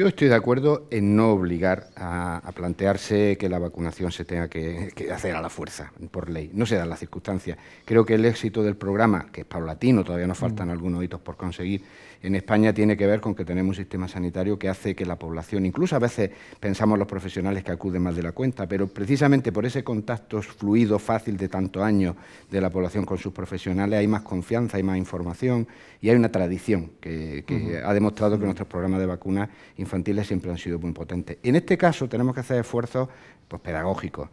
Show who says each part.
Speaker 1: Yo estoy de acuerdo en no obligar a, plantearse que la vacunación se tenga que, hacer a la fuerza, por ley. No se dan las circunstancias. Creo que el éxito del programa, que es paulatino, todavía nos faltan mm. algunos hitos por conseguir, en España tiene que ver con que tenemos un sistema sanitario que hace que la población, incluso a veces pensamos los profesionales que acuden más de la cuenta, pero precisamente por ese contacto fluido, fácil de tanto año de la población con sus profesionales, hay más confianza, hay más información y hay una tradición que, ha demostrado que nuestros programas de vacunas infantiles siempre han sido muy potentes. En este caso tenemos que hacer esfuerzos pues, pedagógicos